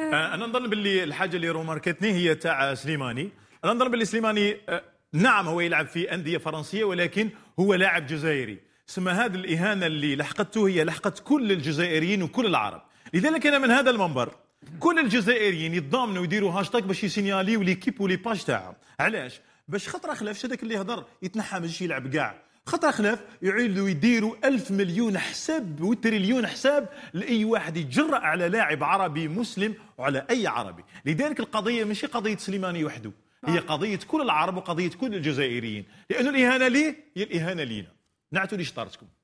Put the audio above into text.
آه، انا نظن باللي الحاجه اللي روماركتني هي تاع سليماني انا نظن باللي سليماني آه، نعم هو يلعب في انديه فرنسيه ولكن هو لاعب جزائري سما هذه الاهانه اللي لحقته هي لحقت كل الجزائريين وكل العرب لذلك انا من هذا المنبر كل الجزائريين يتضامنوا ويديروا هاشتاج باش يسينياليو ليكيب ولي باج تاعهم علاش باش خطره خلاف هذاك اللي يهضر يتنحى ما يلعب كاع خطر خلاف يعيدوا يديروا ألف مليون حساب وتريليون حساب لأي واحد يتجرأ على لاعب عربي مسلم وعلى أي عربي لذلك القضية ماشي قضية سليماني وحده هي آه. قضية كل العرب وقضية كل الجزائريين لأن الإهانة ليه هي الإهانة لينا نعتوا شطارتكم